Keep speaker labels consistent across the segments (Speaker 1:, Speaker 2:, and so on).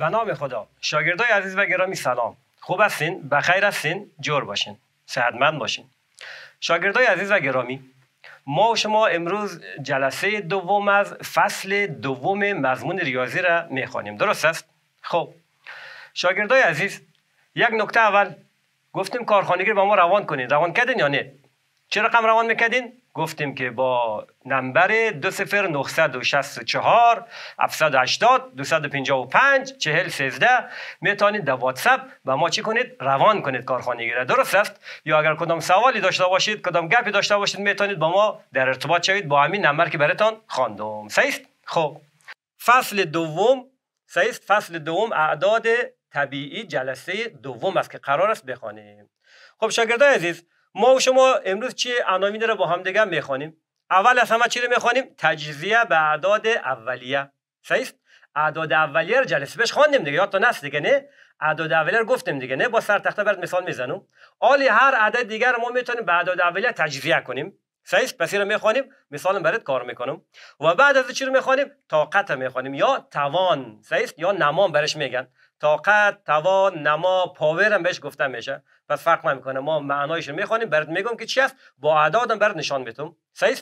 Speaker 1: به نام خدا شاگردای عزیز و گرامی سلام خوب هستین بخیر هستین جور باشین صحتمند باشین شاگردای عزیز و گرامی ما و شما امروز جلسه دوم از فصل دوم مضمون ریاضی را میخوانیم درست است خب شاگردای عزیز یک نکته اول گفتیم کارخانگی با ما روان کنید روان کردین یا نه چه رقم روان میکدین گفتیم که با نمبر 20964 780 255 4013 میتونید در واتساپ و ما چی کنید روان کنید کارخانه را درست است یا اگر کدام سوالی داشته باشید کدام گپی داشته باشید میتونید با ما در ارتباط شوید با همین نمبر که براتون خواندم سیست خب فصل دوم سیست فصل دوم اعداد طبیعی جلسه دوم است که قرار است بخوانیم خب شاگردای عزیز ما و شما امروز چی عناوین رو با هم دیگه میخوانیم اول از همه چی رو میخوانیم تجزیه به اعداد اولیه صحیح اعداد اولیه رو جلسه بهش خواندیم دیگه یادتون نست دیگه نه اعداد اولیه رو گفتیم دیگه نه با سر تخته برات مثال میزنم آلی هر عدد دیگر ما میتونیم به اعداد اولیه تجزیه کنیم صحیح پس رو میخوانیم مثال برات کار میکنم و بعد از چی رو میخوانیم طاقت میخوانیم یا توان صحیح یا نمان برش میگن طاقت توان نما پاور هم بهش گفته میشه پس فرق نمیکنه ما معنایش رو میخوانیم برات میگم که چی است با اعدادم برات نشان میتم صحیح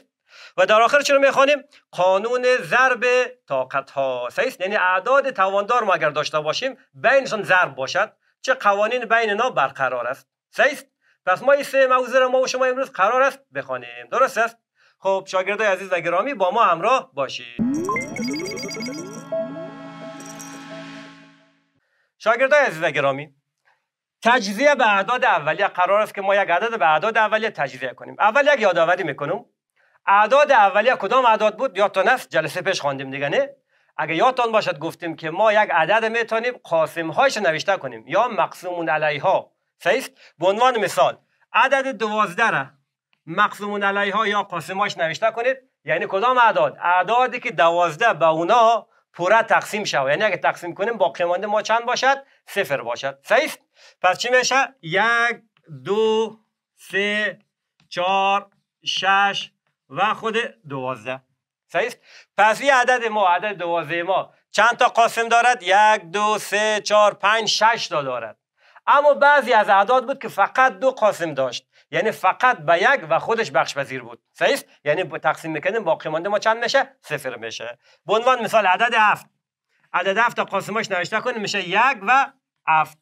Speaker 1: و در آخر رو میخوانیم قانون ضرب طاقت ها صحیح یعنی اعداد تواندار ما اگر داشته باشیم بینشون ضرب باشد چه قوانین بین اینا برقرار است صحیح پس ما این سه موضوع ما و شما امروز قرار است بخوانیم درست است خب شاگردای عزیز و گرامی با ما همراه باشید شاگردای عزیز گرامی تجزیه به اعداد اولیه قرار است که ما یک عدد به اعداد اولیه تجزیه کنیم اول یک یادآوری میکنم اعداد اولیه کدام اعداد بود یادتان است جلسه پیش خواندیم دیگه نه اگه یادتان باشد گفتیم که ما یک عدد میتونیم قاسم هایش نوشته کنیم یا مقسومون علیها صحیح به عنوان مثال عدد دوازده را مقسومون علیها یا قاسم نوشته کنید یعنی کدام اعداد اعدادی که دوازده به اونا پوره تقسیم شود یعنی اگه تقسیم کنیم باقی مانده ما چند باشد صفر باشد صحیح پس چی میشه یک دو سه چهار شش و خود دوازده صحیح پس این عدد ما عدد دوازده ما چند تا قاسم دارد یک دو سه چهار پنج شش تا دارد اما بعضی از اعداد بود که فقط دو قاسم داشت یعنی فقط به یک و خودش بخش پذیر بود صحیح یعنی با تقسیم میکنیم باقی مانده ما چند میشه صفر میشه به عنوان مثال عدد هفت عدد هفت قاسماش نوشته کنیم میشه یک و هفت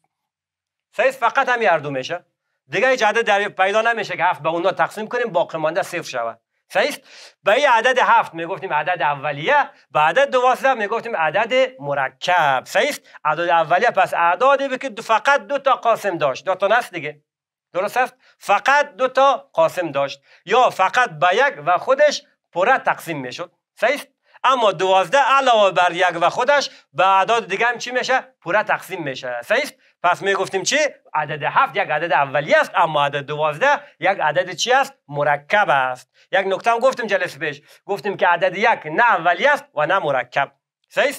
Speaker 1: صحیح فقط هم اردو میشه دیگه هیچ عدد در پیدا نمیشه که هفت به اونا تقسیم کنیم باقی مانده صفر شود صحیح به این عدد هفت میگفتیم عدد اولیه به عدد دوازده میگفتیم عدد مرکب صحیح عدد اولیه پس اعدادی که فقط دو تا قاسم داشت دو تا نست دیگه درست است فقط دو تا قاسم داشت یا فقط به یک و خودش پره تقسیم میشد صحیح اما دوازده علاوه بر یک و خودش به اعداد دیگه هم چی میشه پوره تقسیم میشه صحیح پس میگفتیم چی عدد هفت یک عدد اولی است اما عدد دوازده یک عدد چی است مرکب است یک نکته هم گفتیم جلسه پیش گفتیم که عدد یک نه اولی است و نه مرکب صحیح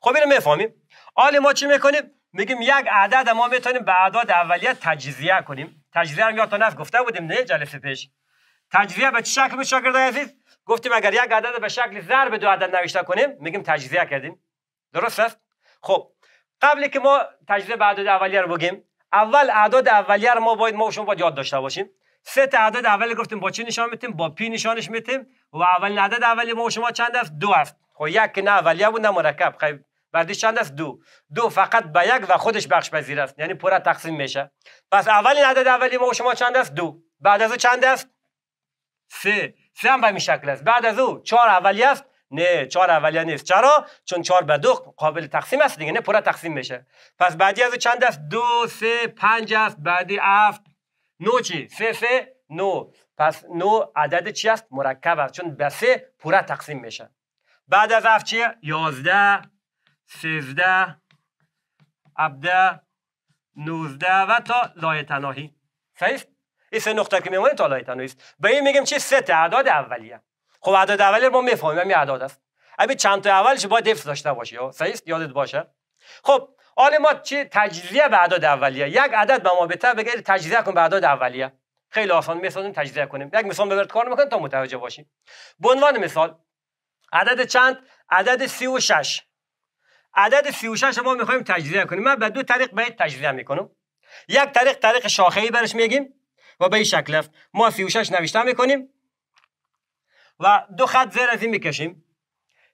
Speaker 1: خب اینو میفهمیم حالا ما چی میکنیم میگیم یک عدد ما میتونیم به اعداد اولیه تجزیه کنیم تجزیه هم یادتون هست گفته بودیم نه جلسه پیش تجزیه به چه شکل بود شاگرد عزیز گفتیم اگر یک عدد به شکل ضرب دو عدد نوشته کنیم میگیم تجزیه کردیم درست است خب قبلی که ما تجزیه به اعداد اولیه رو بگیم اول اعداد اولیه رو ما باید ما و شما باید یاد داشته باشیم سه تا عدد اول گفتیم با چی نشان میتیم با پی نشانش میتیم و اولین عدد اولی ما شما چند است دو است خب یک اولیه بود مرکب خب بعدی چند است دو دو فقط به یک و خودش بخش پذیر است یعنی پورا تقسیم میشه پس اولین عدد اولی ما شما چند است دو بعد از او چند است سه سه هم به این شکل است بعد از او چهار اولی است نه چهار اولی نیست چرا چون چهار به دو قابل تقسیم است دیگه نه پره تقسیم میشه پس بعدی از او چند است دو سه پنج است بعدی هفت نو چی سه سه نو پس نو عدد چی است مرکب است چون به سه پوره تقسیم میشه بعد از هفت چیه یازده سیزده عبده نوزده و تا لای تناهی صحیح؟ این سه نقطه که میمونه تا لای تناهی است به این میگیم چی سه تعداد اولیه خب اولی اولی ما میفهمیم همی عدد است ابی چند تا اولش باید دفت داشته باشی صحیح یادت باشه خب حالا ما چه تجزیه به اعداد اولیه یک عدد به ما بهتر بگید تجزیه کن به اعداد اولیه خیلی آسان مثال تجزیه کنیم یک مثال ببرد کار میکنیم تا متوجه باشیم به عنوان مثال عدد چند عدد سی و شش عدد 36 ما میخوایم تجزیه کنیم من به دو طریق باید تجزیه میکنم یک طریق طریق شاخه‌ای برش میگیم و به این شکل است ما 36 نوشته میکنیم و دو خط زیر از این میکشیم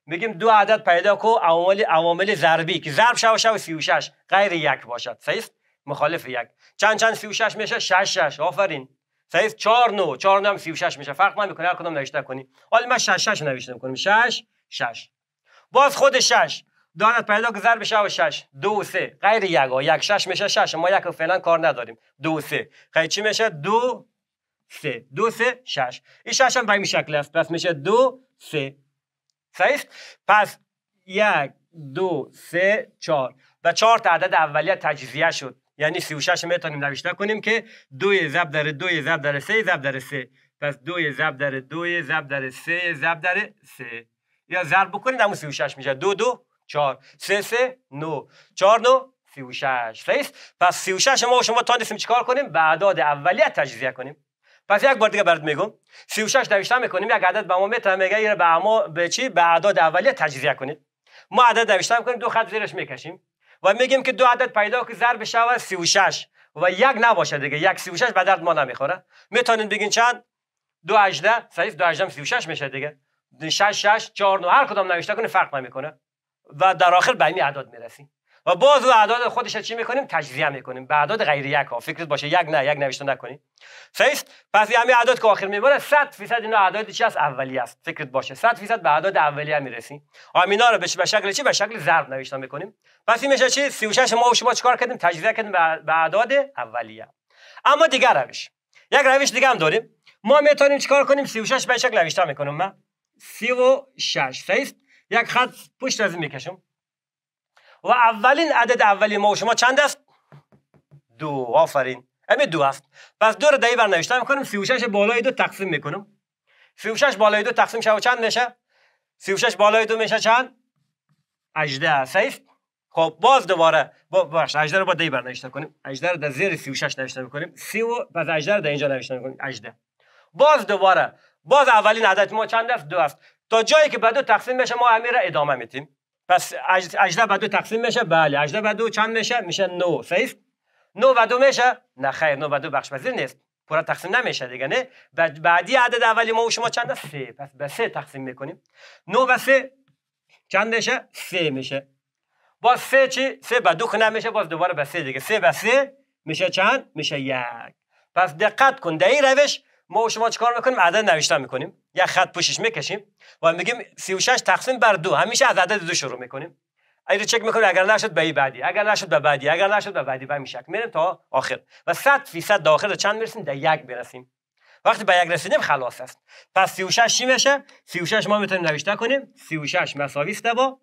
Speaker 1: میگیم دو عدد پیدا کو عوامل عوامل ضربی که ضرب شو شو 36 غیر یک باشد صحیح مخالف یک چند چند 36 میشه 6 6 آفرین صحیح 4 9 4 9 36 میشه فرق من هر کدوم نوشته کنی حالا من 6 6 نوشتم میکنم 6 6 باز خود 6 دانت پیدا که ضرب شو شش دو و سه غیر یک ها یک شش میشه شش ما یک فعلا کار نداریم دو و سه خیلی چی میشه دو سه دو سه شش این شش هم به این شکل است پس میشه دو سه صحیح پس یک دو سه چهار و چهار تا عدد اولیه تجزیه شد یعنی 36 میتونیم نوشته کنیم که دوی زب در 2 زب در سه زب در پس 2 زب در 2 زب در سه زب در سه یا ضرب بکنید همون 36 میشه دو دو. چهار سه سه نو چهار نو سی و شش رئیس پس سی و شش ما و شما تانستیم چیکار کنیم به اعداد اولیه تجزیه کنیم پس یک بار دیگه برات میگم 36 نوشته میکنیم یک عدد به ما میتونه میگه یه به ما به چی به اعداد اولیه تجزیه کنید ما عدد نوشته میکنیم دو خط زیرش میکشیم و میگیم که دو عدد پیدا که ضرب شود 36 و یک نباشه دیگه یک 36 به درد ما نمیخوره میتونید بگین چند دو 18 صحیح دو 18 36 میشه دیگه 6 6 4 9 هر کدام نوشته کنید فرق نمیکنه و در آخر به این اعداد میرسیم و باز و اعداد خودش چی میکنیم تجزیه میکنیم به اعداد غیر یک ها فکرت باشه یک نه یک نوشته نکنیم فیس پس همین اعداد که آخر میمونه 100 فیصد اینا اعداد چی است اولی است فکرت باشه 100 فیصد به اعداد اولیه میرسیم و رو به شکل چی به شکل ضرب نوشته میکنیم پس این میشه چی 36 ما و شما چیکار کردیم تجزیه کردیم به اعداد اولیه اما دیگه روش یک روش دیگه هم داریم ما میتونیم چیکار کنیم 36 به شکل نوشته میکنیم ما 36 فیست یک خط پشت از این میکشم و اولین عدد اولی ما و شما چند است؟ دو آفرین امی دو است پس دو رو دایی بر نوشته میکنم سی و شش بالای دو تقسیم میکنم سی و شش بالای دو تقسیم شد و چند میشه؟ سی و شش بالای دو میشه چند؟ اجده سیف خب باز دوباره با باش اجده رو با دایی بر نوشته کنیم اجده رو در زیر سی و شش نوشته میکنیم سی و پس اجده رو در اینجا نوشته میکنیم اجده باز دوباره باز اولین عدد ما چند است؟ دو است تا جایی که دو تقسیم بشه ما امیر را ادامه میتیم پس 18 دو تقسیم میشه بله 18 دو چند میشه میشه 9 صحیح 9 دو میشه نه خیر 9 دو بخش پذیر نیست پورا تقسیم نمیشه دیگه نه بعدی عدد اولی ما و شما چند سه پس به سه تقسیم میکنیم 9 به سه چند میشه سه میشه باز سه چی سه به دو نمیشه باز دوباره به سه دیگه سه به سه میشه چند میشه یک پس دقت کن در این روش ما و شما چکار میکنیم عدد نوشتن میکنیم یک خط پوشش میکشیم و میگیم 36 تقسیم بر دو همیشه از عدد دو شروع میکنیم اگر چک میکنیم اگر نشد به بعدی اگر نشد به بعدی اگر نشد به بعدی به میشک میریم تا آخر و 100 درصد داخل چند میرسیم در یک برسیم وقتی به یک رسیدیم خلاص است پس 36 چی میشه 36 ما میتونیم نوشته کنیم 36 مساوی است با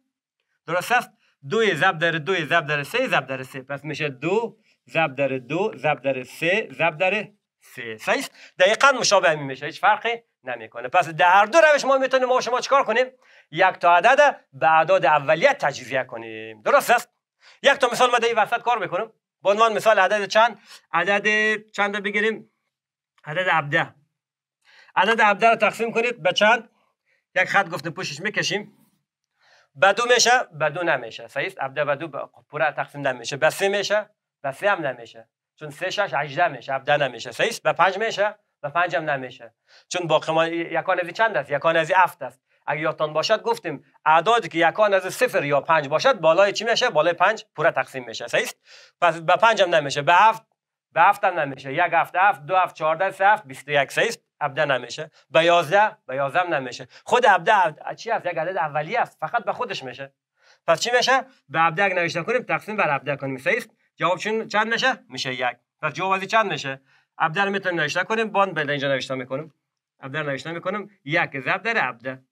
Speaker 1: درست است 2 ضرب در 2 ضرب در 3 ضرب در 3 پس میشه 2 ضرب در 2 ضرب در 3 ضرب در 3 صحیح دقیقاً مشابه همین میشه هیچ فرقی نمیکنه پس در دو روش ما میتونیم ما شما چکار کنیم یک تا عدد به اعداد اولیت تجزیه کنیم درست است یک تا مثال من در وسط کار میکنم به عنوان مثال عدد چند عدد چند رو بگیریم عدد عبده عدد عبده رو تقسیم کنید به چند یک خط گفته پوشش میکشیم به دو میشه به دو نمیشه صحیح است عبد به دو خب، پورا تقسیم نمیشه به سه میشه به سه هم نمیشه چون سه شش 18 میشه نمیشه صحیح است به پنج میشه و پنج هم نمیشه چون باقی ما یکان از چند است یکان از هفت است اگه یادتان باشد گفتیم اعداد که یکان از صفر یا پنج باشد بالای چی میشه بالای پنج پوره تقسیم میشه صحیح پس به پنج هم نمیشه به هفت به هفت هم نمیشه یک هفت هفت دو هفت چهارده سه هفت بیست و یک صحیح ابدا نمیشه به یازده به یازده هم نمیشه خود ابده چی است یک عدد اولی است فقط به خودش میشه پس چی میشه به ابده اگه نوشته کنیم تقسیم بر ابده کنیم صحیح جواب چون چند میشه میشه یک پس جواب چند میشه ابدر میتونیم نوشته کنیم باند بلده اینجا نوشته میکنیم ابدر نوشته میکنیم یک ضرب در ابده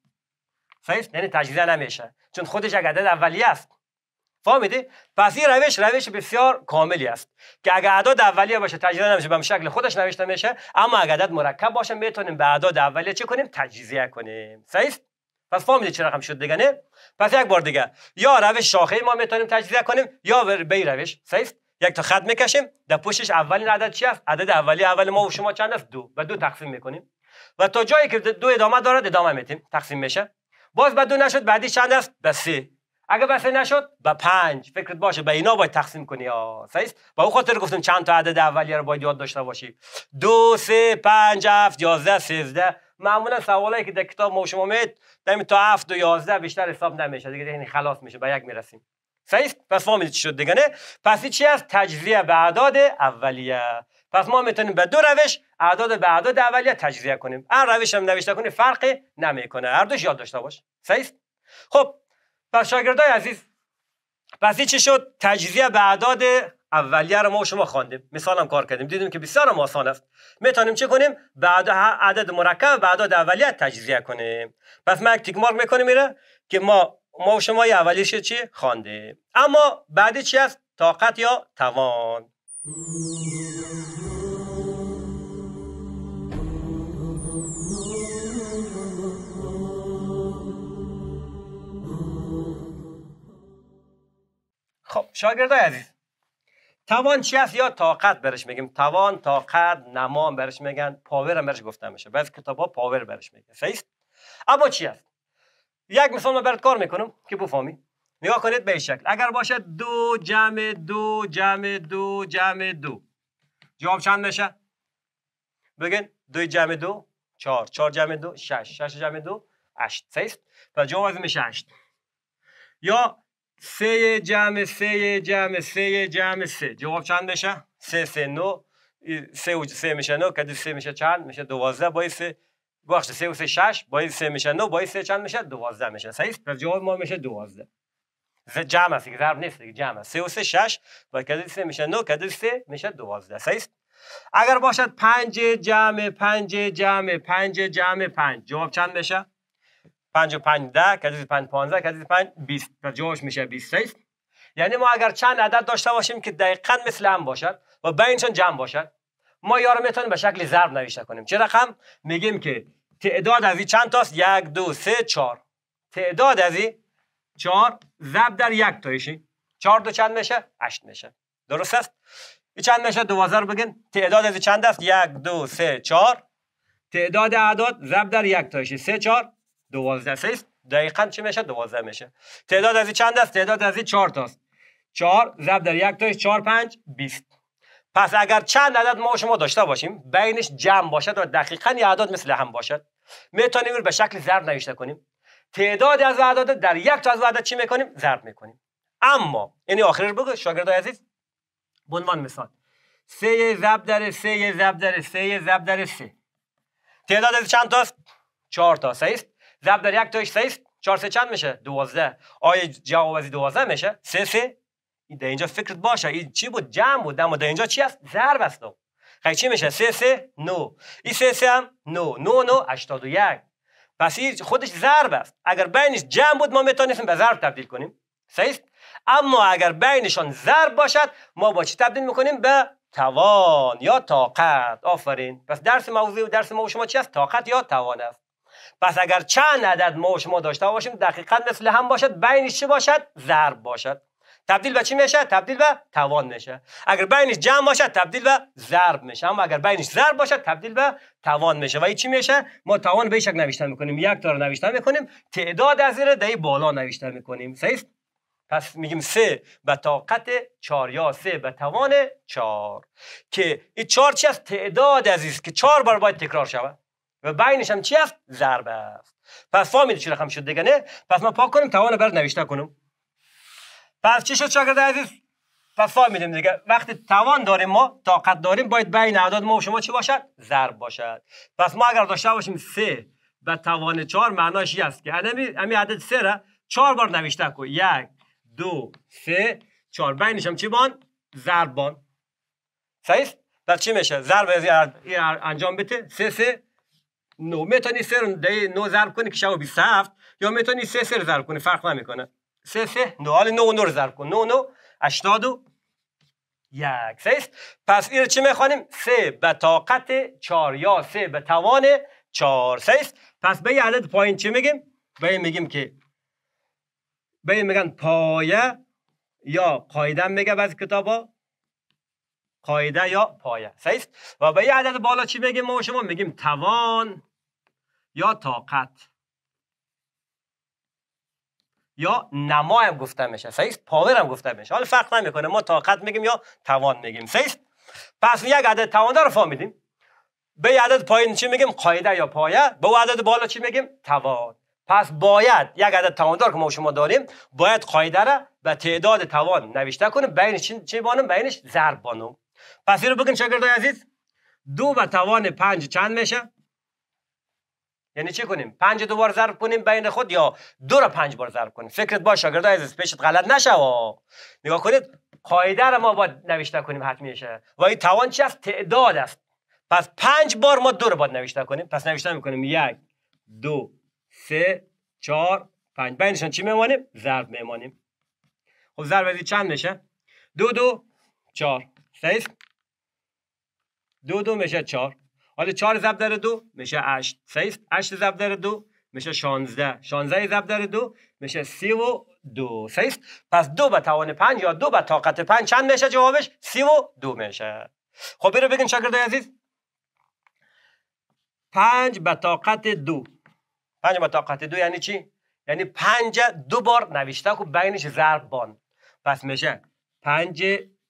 Speaker 1: صحیح یعنی تجزیه نمیشه چون خودش اگر عدد اولی است فهمیدی پس این روش روش بسیار کاملی است که اگر اعداد اولیه باشه تجزیه نمیشه به شکل خودش نوشته میشه اما اگر عدد مرکب باشه میتونیم به اعداد اولیه چه کنیم تجزیه کنیم صحیح پس فهمیدی چه رقم شد دیگه نه پس یک بار دیگه یا روش شاخه ما میتونیم تجزیه کنیم یا به روش صحیح یک تا خط میکشیم در پشتش اولین عدد چی هست عدد اولی اول ما و شما چند هست دو و دو تقسیم میکنیم و تا جایی که دو ادامه دارد ادامه میتیم تقسیم میشه باز به دو نشد بعدی چند است به سه اگه به سه نشد به پنج فکرت باشه به اینا باید تقسیم کنی سعیس با او خاطر گفتم چند تا عدد اولی رو باید یاد داشته باشی دو سه پنج هفت یازده سیزده معمولا سوالایی که در کتاب ما شما میاد تا هفت و یازده بیشتر حساب نمیشه دیگه یعنی خلاص میشه به یک میرسیم صحیح پس ما شد دیگه نه پس چی از تجزیه به اعداد اولیه پس ما میتونیم به دو روش اعداد به اعداد اولیه تجزیه کنیم هر روش هم نوشته کنیم فرقی نمیکنه هر دوش یاد داشته باش صحیح خب پس شاگردای عزیز پس چی شد تجزیه به اعداد اولیه رو ما شما خواندیم مثال هم کار کردیم دیدیم که بسیار هم آسان است میتونیم چه کنیم بعد عدد مرکب بعد اعداد اولیه تجزیه کنیم پس ما یک تیک مارک میکنیم میره که ما ما و شما اولیش چی خوانده اما بعدی چی است طاقت یا توان خب شاگردای عزیز توان چی است یا طاقت برش میگیم توان طاقت نمام برش میگن پاور هم برش گفته میشه بعضی کتاب ها پاور برش میگن صحیح اما چی است یک مثال من برات کار میکنم که بفهمی نگاه کنید به شکل اگر باشه دو جمع دو جمع دو جمع دو جواب چند میشه بگین دو جمع دو چهار چهار جمع دو شش شش جمع دو هشت سیست و جواب از میشه هشت یا سه جمع سه جمع سه جمع سه جواب چند میشه سه سه نو سه سه میشه نو کدی سه میشه چند میشه دوازده باید سه بخش 3 و 3 6 با 3 میشه 9 با 3 چند میشه 12 میشه صحیح است جواب ما میشه 12 ز جمع است که ضرب نیست دیگه جمع است 3 و 3 6 با کدر 3 میشه 9 کدر 3 میشه 12 صحیح است اگر باشد 5 جمع 5 جمع 5 جمع 5 جواب چند میشه 5 و 5 10 کدر 5 15 کدر 5 20 پس جوابش میشه 20 یعنی ما اگر چند عدد داشته باشیم که دقیقاً مثل هم باشد و بینشون جمع باشد ما میتونیم به شکل ضرب نوشته کنیم چه رقم میگیم که تعداد از چند تاست یک دو سه چهار تعداد از چهار ضرب در یک تایشی چهار دو چند میشه هشت میشه درست است ای چند میشه دوازده رو بگین تعداد از چند است یک دو سه چهار تعداد اعداد ضرب در یک تایشی سه چهار دوازده سه است دقیقا چی میشه دوازده میشه تعداد از چند است تعداد از چهار تاست چهار ضرب در یک تایش چهار پنج بیست پس اگر چند عدد ما شما داشته باشیم بینش جمع باشد و دقیقا یه اعداد مثل هم باشد میتونیم رو به شکل ضرب نوشته کنیم تعداد از اعداد در یک تا از عدد چی میکنیم ضرب میکنیم اما این یعنی آخری رو بگو شاگرد عزیز به عنوان مثال سه ضرب در سه ضرب در سه ضرب در سه تعداد از چند تاست چهار تا سه است ضرب در یک تاش سه است چهار سه چند میشه دوازده آیا جواب از دوازده میشه سه سه در اینجا فکرت باشه این چی بود جمع بود اما در اینجا چی است ضرب است خیلی چی میشه سه سه نو این سه سه هم نو نو نو اشتاد و یک پس این خودش ضرب است اگر بینش جمع بود ما میتونیم به ضرب تبدیل کنیم صحیح اما اگر بینشان ضرب باشد ما با چی تبدیل میکنیم به توان یا طاقت آفرین پس درس موضوع درس ما و شما چی است طاقت یا توان است پس اگر چند عدد ما و شما داشته باشیم دقیقا مثل هم باشد بینش چی باشد ضرب باشد تبدیل به چی میشه تبدیل به توان میشه اگر بینش جمع باشه تبدیل به ضرب میشه اما اگر بینش ضرب باشه تبدیل به توان میشه و چی میشه ما توان به شکل نوشته میکنیم یک تا رو نوشته میکنیم تعداد از زیر دهی بالا نوشتن میکنیم صحیح پس میگیم سه به طاقت چار یا سه به توان چار که این چار چی است تعداد عزیز که چهار بار باید تکرار شود و بینش هم چی است ضرب است پس فامیل چی رقم شد دیگه نه پس ما پاک کنیم توان بر نوشته کنم پس چی شد شاگرد عزیز پس میدیم دیگه وقتی توان داریم ما طاقت داریم باید بین اعداد ما و شما چی باشد ضرب باشد پس ما اگر داشته باشیم سه و توان چهار معناش است که همین عدد سه را چهار بار نوشته کو یک دو سه چهار بینش هم چی بان ضرب بان صحیح پس چی میشه ضرب انجام بده سه سه نو میتونی سه رو نو ضرب کنی که شبه 27 یا میتونی سه سر ضرب کنی فرق نمیکنه سه سه نو حال نو نو رو ضرب کن نو نو اشتادو، یک یک است پس این رو چی میخوانیم سه به طاقت چار یا سه به توان چار است پس به یه عدد پایین چی میگیم به میگیم که به میگن پایه یا قایده میگه بعضی کتابا قایده یا پایه است و به یه عدد بالا چی میگیم ما شما میگیم توان یا طاقت یا نما هم گفته میشه فیس پاور هم گفته میشه حالا فرق نمیکنه ما طاقت میگیم یا توان میگیم فیس پس یک عدد توان رو فهمیدیم به عدد پایین چی میگیم قاعده یا پایه به عدد بالا چی میگیم توان پس باید یک عدد تواندار که ما شما داریم باید قاعده را به تعداد توان نوشته کنیم بین چی, چی بانم بینش ضرب بانم پس اینو بگین شاگردای عزیز دو و توان پنج چند میشه یعنی چی کنیم پنج دو بار ضرب کنیم بین خود یا دو را پنج بار ضرب کنیم فکرت باش شاگرد از پیشت غلط نشو نگاه کنید قاعده را ما باید نوشته کنیم حتمیشه میشه و این توان چی است تعداد است پس پنج بار ما دو را باید نوشته کنیم پس نوشته میکنیم یک دو سه چهار پنج بینشان چی میمانیم ضرب میمانیم خب ضرب از چند میشه دو دو چهار سه دو دو میشه چهار حالا 4 ضرب در دو میشه 8 سیست 8 ضرب در دو میشه 16 شانزده ضرب در دو میشه سی و دو سیست پس دو به توان پنج یا دو به طاقت پنج چند میشه جوابش سی و دو میشه خب برو بگین شاگردای عزیز پنج به طاقت دو پنج به طاقت دو یعنی چی؟ یعنی پنج دو بار نوشته کو خب بینش ضرب بان پس میشه پنج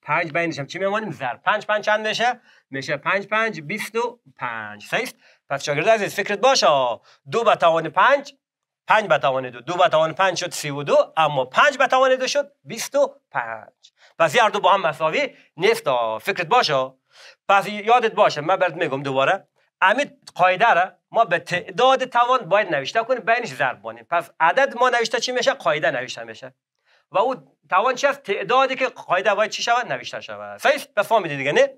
Speaker 1: پنج بینش چی میمونیم ضرب پنج پنج چند میشه میشه پنج پنج بیست و پنج پس شاگرد عزیز فکرت باشه دو به توان پنج پنج به توان دو دو به توان پنج شد سی و اما پنج به توان دو شد بیست و پنج پس هر دو با هم مساوی نیست فکرت باشه پس یادت باشه من برات میگم دوباره امید قاعده را ما به تعداد توان باید نوشته کنیم بینش ضرب بانیم پس عدد ما نوشته چی میشه قاعده نوشته میشه و او توان چی است تعدادی که قاعده باید چی شود نوشته شود صحیح به دیگه نه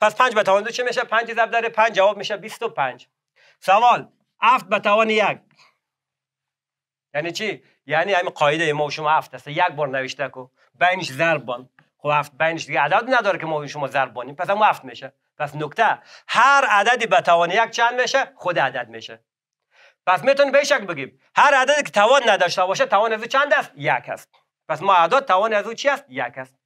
Speaker 1: پس 5 به توان دو چی میشه 5 ضرب در 5 جواب میشه 25 سوال 7 به توان یک یعنی چی یعنی همین قاعده ما و شما هفت است یک بار نوشته کو بینش ضرب بان خب 7 بینش دیگه عدد نداره که ما شما ضرب بانیم پس هم هفت میشه پس نکته هر عددی به توان یک چند میشه خود عدد میشه پس میتونیم به شک بگیم هر عددی که توان نداشته باشه توان از چند است یک است پس ما اعداد توان از او چی است یک است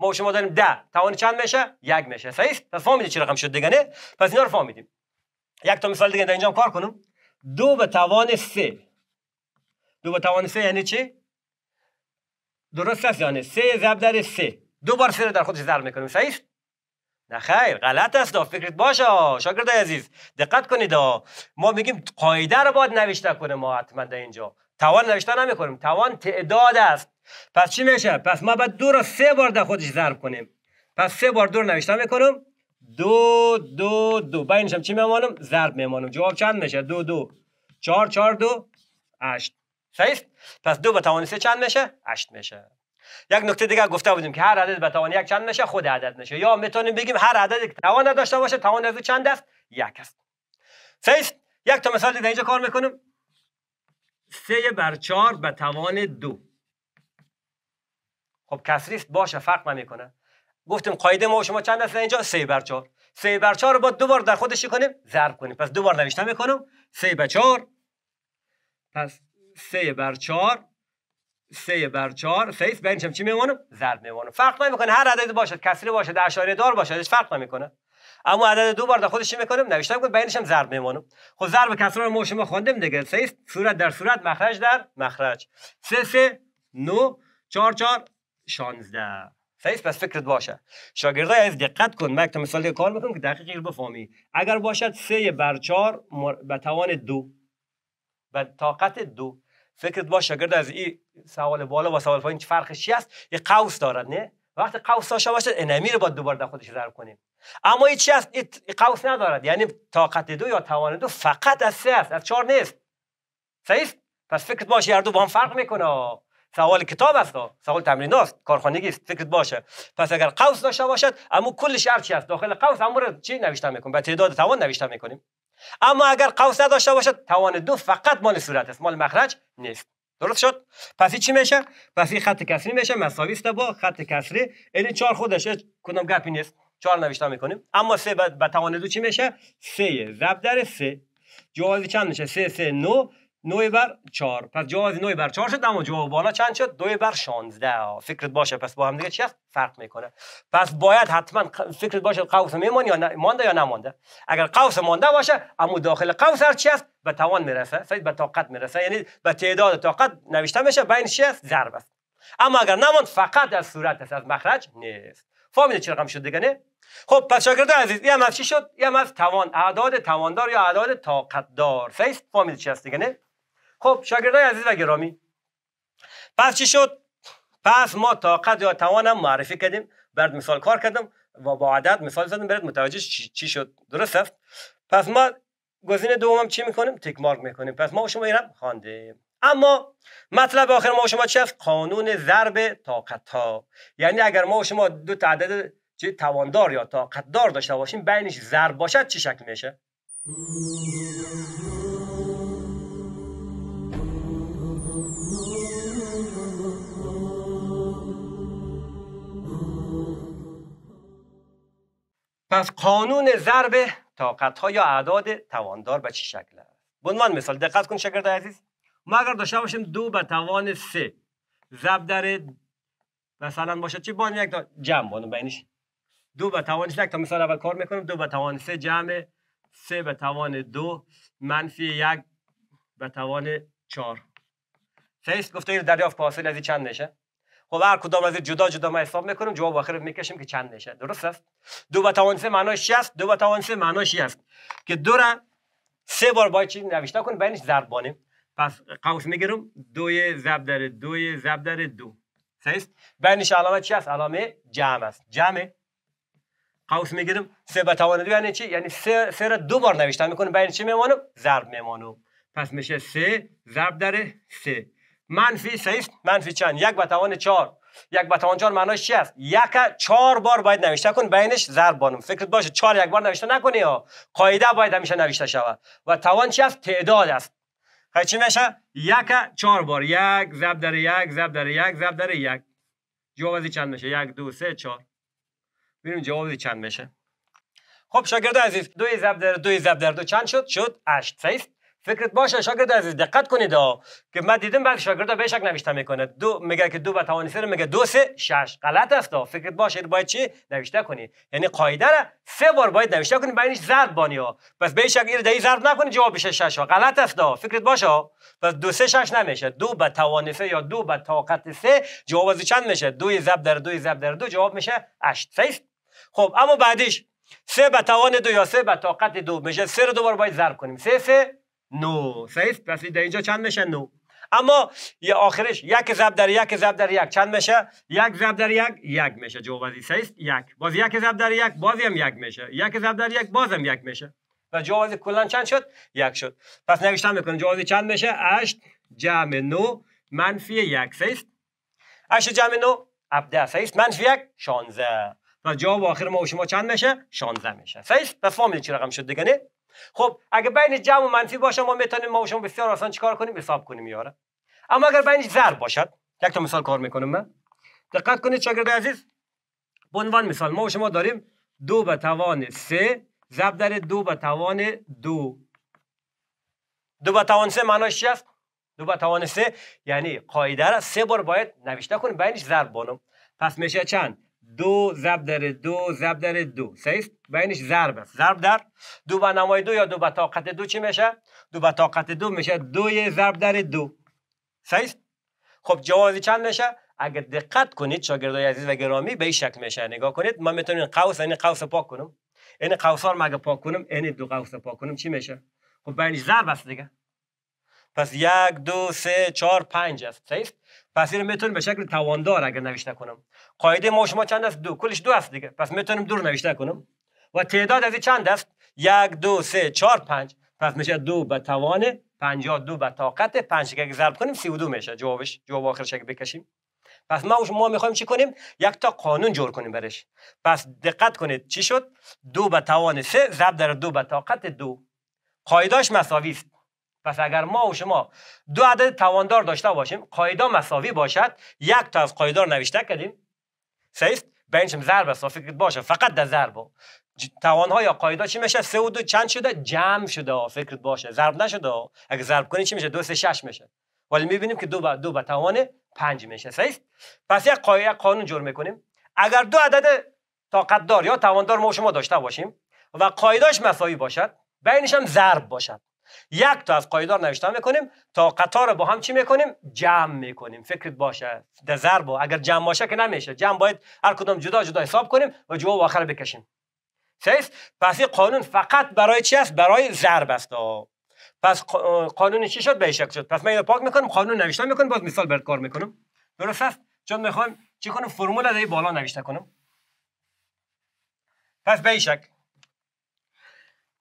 Speaker 1: ما شما داریم ده توان چند میشه یک میشه صحیح پس فهمیدید چی رقم شد دیگه نه پس اینا رو فهمیدیم یک تا مثال دیگه در اینجا کار کنم دو به توان سه دو به توان سه یعنی چی درست است یعنی سه ضرب در سه دو بار سه رو در خودش ضرب میکنیم صحیح نه خیر غلط است دو فکرت باشه شاگرد عزیز دقت کنید ما میگیم قاعده رو باید نوشته کنه ما حتما در اینجا توان نوشتن نمیکنیم توان تعداد است پس چی میشه پس ما بعد دو را سه بار در خودش ضرب کنیم پس سه بار دو را نوشته میکنم دو دو دو بینش هم چی میمانم ضرب میمانم جواب چند میشه دو دو چهار چهار دو هشت صحیح پس دو به توان سه چند میشه هشت میشه یک نکته دیگه گفته بودیم که هر عدد به توان یک چند میشه خود عدد میشه یا میتونیم بگیم هر عددی که توان نداشته باشه توان از چند است یک است صحیح یک تا مثال دیگه اینجا کار میکنم سه بر چهار به توان دو خب کسریست باشه فرق نمیکنه گفتیم قاعده ما شما چند است اینجا سه بر چار. سه بر چار رو با دو بار در خودشی کنیم ضرب کنیم پس دو بار نوشته میکنم سه بر چهار پس سه بر چهار سه بر چهار سیس بینشم چی میمونم ضرب میمونم فرق نمیکنه هر عددی باشد کسری باشد اشاره دار باشد فرق نمیکنه اما عدد دو بار در خودش میکنیم نوشتم که بینش هم ضرب میمانم خب ضرب کسرا ما شما خواندیم دیگه سه صورت در صورت مخرج در مخرج سه سه نو چهار چهار شانزده سیس پس فکرت باشه شاگردای از دقت کن من یک مثال کار میکنم که رو بفهمی اگر باشد سه بر چهار مر... به توان دو به طاقت دو فکرت باشه شاگرد از این سوال بالا و سوال پایین فرقش چی است یه قوس دارد نه وقتی قوس داشته باشد انمی رو باید دوباره در خودش ضرب کنیم اما هیچ شخص قوس ندارد یعنی طاقت دو یا توان دو فقط از سه است از چهار نیست صحیح پس فکرت باشه هر دو با هم فرق میکنه سوال کتاب است سوال تمرین است کارخانگی است فکرت باشه پس اگر قوس داشته باشد اما کلش هر چی است داخل قوس رو چی نوشته میکنیم به تعداد توان نوشته میکنیم اما اگر قوس نداشته باشد توان دو فقط مال صورت است مال مخرج نیست درست شد پس چی میشه پس خط کسری میشه مساوی است با خط کسری این یعنی چهار خودش کدام گپی نیست چهار نوشته میکنیم اما سه به توان دو چی میشه سه ضرب در سه جوازی چند میشه سه سه نو نو بر چهار پس جواز نو بر چهار شد اما جواب بالا چند شد دو بر شانزده فکرت باشه پس با هم دیگه چی فرق میکنه پس باید حتما فکرت باشه قوس میمون یا مانده یا نمانده اگر قوس مانده باشه اما داخل قوس هر چی هست به توان میرسه سید به طاقت میرسه یعنی به تعداد طاقت نوشته میشه بین چی هست ضرب است اما اگر نمون فقط از صورت است از مخرج نیست فهمیدید چه رقم شد دیگه نه خب پس شاگرد عزیز این هم از چی شد این هم از توان اعداد تواندار یا اعداد طاقتدار فیس فامیل چی هست دیگه نه خب شاگردای عزیز و گرامی پس چی شد پس ما طاقت یا توانم معرفی کردیم برد مثال کار کردم و با عدد مثال زدم برد متوجه چی شد درست است پس ما گزینه دومم چی میکنیم تیک مارک میکنیم پس ما شما اینم خواندیم اما مطلب آخر ما شما چی قانون ضرب طاقت ها یعنی اگر ما شما دو تعداد چه تواندار یا تا داشته باشیم بینش ضرب باشد چه شکل میشه پس قانون ضرب طاقت ها یا اعداد تواندار به چه شکل است به عنوان مثال دقت کن شاگرد عزیز ما اگر داشته باشیم دو به توان سه ضرب در مثلا باشه چی بان یک جمع بانو بینش دو به توان یک تا مثال اول کار میکنم دو به توان سه جمع سه به توان دو منفی یک به توان چهار سه گفته این دریافت پاسل از چند نشه خب هر کدام از جدا جدا ما حساب میکنیم جواب آخر میکشیم که چند نشه درست است دو به توان سه معناش چی است دو به توان سه معناش است که دو را سه بار باید چیز نوشته کنیم بینش ضرب بانیم پس قوس میگیرم دوی ضرب در دوی ضرب در دو صحیح بینش علامه چی است علامه جمع است جمع قوس میگیریم سه به دو یعنی چی یعنی سه, سه را دو بار نوشتن میکنیم بین چی میمانم ضرب میمانم پس میشه سه ضرب در سه منفی سه است منفی چند یک به توان چهار یک به توان چهار معناش چی است یک چهار بار باید نوشته کن بینش ضرب بانم فکر باشه چهار یک بار نوشته نکنی ها قاعده باید همیشه نوشته شود و توان چی است تعداد است خیلی خب چی میشه یک چهار بار یک ضرب در یک ضرب در یک ضرب در یک جوابی چند میشه یک دو سه چهار ببینیم جواب چند میشه خب شاگرد عزیز دو ضرب در دو ضرب در دو چند شد شد 8 صحیح فکرت باشه شاگرد عزیز دقت کنید ها که من دیدم بعضی شاگردا به شک نوشته میکنه دو میگه که دو به توان سه میگه دو سه شش غلط است فکرت باشه باید چی نوشته کنی یعنی قاعده را سه بار باید نوشته کنی بعدش ضرب بانی ها پس به شک ایره ضرب نکنی جواب بشه شش ها غلط است فکرت باشه پس دو سه شش نمیشه دو به توان سه یا دو به طاقت سه جواب چند میشه دو ضرب در دو ضرب در دو جواب میشه 8 صحیح خب اما بعدش سه به توان دو یا سه به طاقت دو میشه سه رو دوباره باید ضرب کنیم سه سه نو سه پس در اینجا چند میشه نو اما یه آخرش یک ضرب در یک ضرب در یک چند میشه یک ضرب در یک یک میشه جواب از سه است یک باز یک ضرب در یک باز هم یک میشه یک ضرب در یک هم یک میشه و جواب کلا چند شد یک شد پس نوشتم میکنم جواب چند میشه 8 جمع 9 منفی یک سه است 8 جمع 9 17 سه منفی یک 16 و جواب آخر ما و شما چند میشه 16 میشه فیس پس فامیل چی رقم شد دیگه نه خب اگه بین جمع و منفی باشه ما میتونیم ما و شما بسیار آسان چیکار کنیم حساب کنیم یاره اما اگر بینش ضرب باشد یک تا مثال کار میکنم من دقت کنید شاگرد عزیز به عنوان مثال ما و شما داریم دو به توان سه ضرب در دو به توان دو دو به توان سه معناش چی است دو به توان سه یعنی قاعده را سه بار باید نوشته کنیم بینش ضرب بانم پس میشه چند دو ضرب در دو ضرب در دو صحیح بینش ضرب است ضرب در دو به نمای دو یا دو به طاقت دو چی میشه دو به طاقت دو میشه دوی ضرب در دو صحیح خب جواز چند میشه اگر دقت کنید شاگردای عزیز و گرامی به این شکل میشه نگاه کنید ما میتونیم قوس این قوس پاک کنم این قوس رو مگه پاک کنم این دو قوس پاک کنم چی میشه خب بینش ضرب است دیگه پس یک دو سه چهار پنج است صحیح پس اینو میتونیم به شکل تواندار اگر نوشته کنم قاعده ما شما چند است دو کلش دو است دیگه پس میتونیم دور نوشته کنم و تعداد از چند است یک دو سه چهار پنج پس میشه دو به توان دو به طاقت 5 که ضرب کنیم سی دو میشه جوابش جواب آخر اگه بکشیم پس ما ما میخوایم چی کنیم یک تا قانون جور کنیم برش پس دقت کنید چی شد دو به توان سه ضرب در دو به طاقت دو قاعدهش مساوی است پس اگر ما و شما دو عدد تواندار داشته باشیم قاعده مساوی باشد یک تا از قاعده نوشته کردیم سیست بینشم ضرب است فکر باشه فقط در ضرب توانها یا قاعده چی میشه سه و دو چند شده جمع شده فکرت باشه ضرب نشده اگه ضرب کنی چی میشه دو سه شش میشه ولی میبینیم که دو به دو به توان پنج میشه سیست پس یک قاعده قانون جور میکنیم اگر دو عدد طاقتدار یا تواندار ما شما داشته باشیم و قاعدهش مساوی باشد بینش هم ضرب باشد یک تا از قایدار نوشتن میکنیم تا قطار با هم چی میکنیم جمع میکنیم فکرت باشه در ضرب اگر جمع باشه که نمیشه جمع باید هر کدام جدا جدا حساب کنیم و جواب آخر بکشیم سیس پس این قانون فقط برای چی است برای ضرب است پس قانون چی شد به شد پس من اینو پاک میکنم قانون نوشتن میکنم باز مثال برات کار میکنم درست است چون میخوام چی کنم فرمول از بالا نوشته کنم پس به شک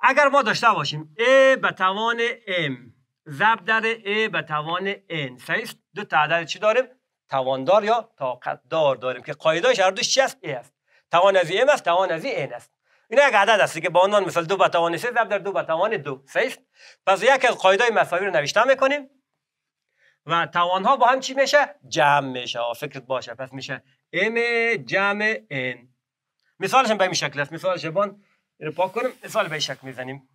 Speaker 1: اگر ما داشته باشیم a به توان m ضرب در a به توان n صحیح دو تعداد عدد چی داریم تواندار یا دار داریم که قاعده شرطش چی است a است توان از m است توان از n است این یک عدد است که با عنوان مثل دو به توان سه ضرب در دو به توان دو صحیح پس یک از قاعده مساوی رو نوشته میکنیم و توان ها با هم چی میشه جمع میشه فکرت باشه پس میشه m جمع n مثالش به این شکل است مثالش اینو پاک کنیم مثال به شک میزنیم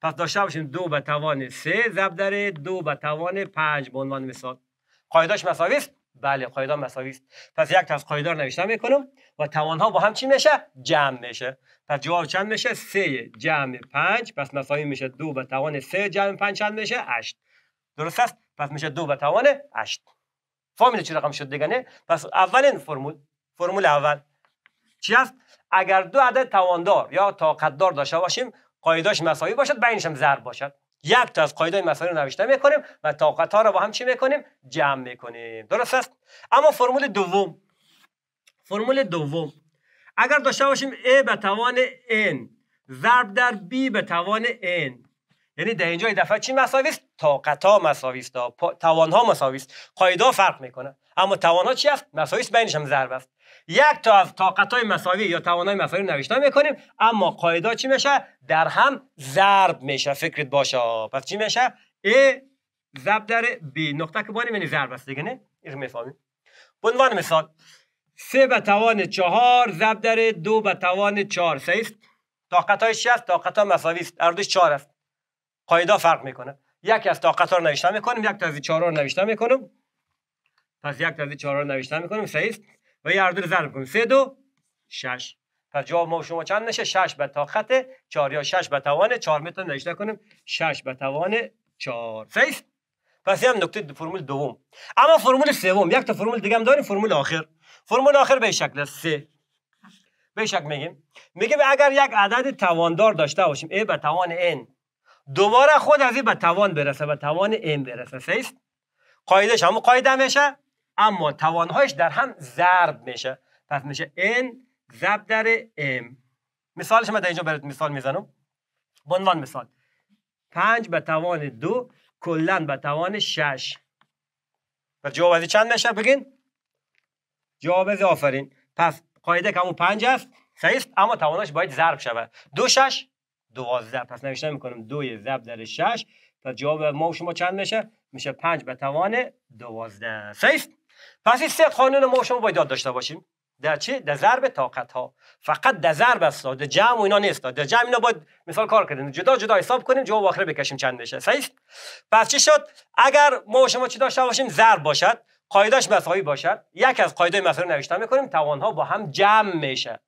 Speaker 1: پس داشته باشیم دو به توان سه ضرب در دو به توان پنج به عنوان مثال قاعدهش مساوی است بله قاعده مساوی است پس یک تا از قاعده رو نوشته میکنم و توان ها با هم چی میشه جمع میشه پس جواب چند میشه سه جمع پنج پس مساوی میشه دو به توان سه جمع پنج چند میشه هشت درست است پس میشه دو به توان هشت فرمول چی رقم شد دیگه نه پس اولین فرمول فرمول اول چی است اگر دو عدد تواندار یا طاقتدار داشته باشیم قیداش مساوی باشد بینشم ضرب باشد یک تا از قاعده مساوی رو نوشته میکنیم و طاقت ها رو با هم چی میکنیم جمع میکنیم درست است اما فرمول دوم فرمول دوم اگر داشته باشیم a به توان n ضرب در b به توان n یعنی در اینجا دفعه چی مساوی است طاقت ها مساوی است توان مساوی است قاعده فرق میکنه اما توان ها چی است مساوی است بینشم ضرب است یک تا از طاقت‌های مساوی یا توانای مساوی نوشتن میکنیم اما قاعده چی میشه در هم ضرب میشه فکرت باشه پس چی میشه ای ضرب در بی نقطه که بانیم یعنی ضرب است دیگه نه اینو میفهمیم به عنوان مثال سه به توان چهار ضرب در دو به توان چهار سه است طاقت های چی است طاقت ها مساوی است هر دوش چهار است قاعده فرق میکنه یک از طاقت ها رو نوشته میکنیم یک تا از چهار رو نوشتن میکنیم پس یک تا از چهار رو نوشتن میکنیم سه است و یه اردو ضرب کنیم سه دو شش پس جواب ما شما چند نشه شش به طاقت چهار یا شش به توان چهار میتونه نشده کنیم شش به توان چهار صحیح پس هم نکته دو فرمول دوم اما فرمول سوم یک تا فرمول دیگه هم داریم فرمول آخر فرمول آخر به شکل سه به شکل میگیم میگیم اگر یک عدد تواندار داشته باشیم ای به توان n دوباره خود از این به توان برسه به توان n برسه سیست قایدش همون قاعده میشه اما توانهایش در هم ضرب میشه پس میشه n ضرب در m مثالش ما در اینجا برات مثال میزنم به عنوان مثال 5 به توان 2 کلا به توان 6 بر جواب از چند میشه بگین جواب از آفرین پس قاعده که اون 5 است صحیح است اما توانش باید ضرب شود. 2 6 12 پس نوشته می کنم 2 ضرب در 6 پس جواب ما شما چند میشه میشه 5 به توان 12 صحیح است پس این سه قانون ما شما باید یاد داشته باشیم در چه در ضرب طاقت ها فقط در ضرب است در جمع اینا نیست در جمع اینا باید مثال کار کردیم جدا جدا حساب کنیم جواب آخره بکشیم چند میشه صحیح پس چی شد اگر ما شما چی داشته باشیم ضرب باشد قاعدش مساوی باشد یک از قاعده مساوی نوشته میکنیم توان ها با هم جمع میشه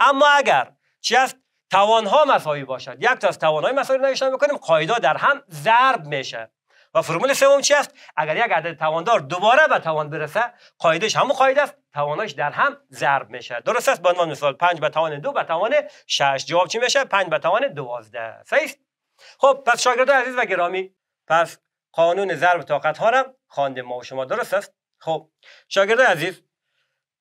Speaker 1: اما اگر چی است توان ها مساوی باشد یک تا از توان های مساوی نوشته میکنیم قاعده در هم ضرب میشه و فرمول سوم چی است اگر یک عدد تواندار دوباره به توان برسه قاعدش همون قاعده است تواناش در هم ضرب میشه درست است به عنوان مثال 5 به توان 2 به توان 6 جواب چی میشه 5 به توان 12 صحیح خب پس شاگرده عزیز و گرامی پس قانون ضرب طاقت ها را خوانده ما و شما درست است خب شاگرده عزیز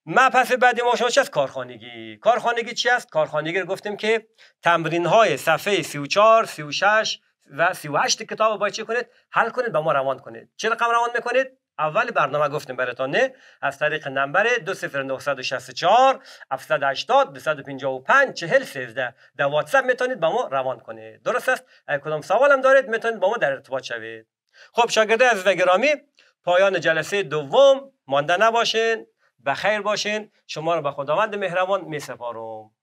Speaker 1: ما پس بعدی ما شما کارخانگی کارخانگی چی است کارخانگی رو گفتیم که تمرین های صفحه 34 36 و 38 کتاب رو باید چی کنید حل کنید با ما روان کنید چه رقم روان میکنید اول برنامه گفتیم نه از طریق نمبر 20964 780 255 40 13 در واتساپ میتونید با ما روان کنید درست است کدام سوال هم دارید میتونید با ما در ارتباط شوید خب شاگرده از گرامی پایان جلسه دوم مانده نباشین بخیر باشین شما رو به خداوند مهربان میسپارم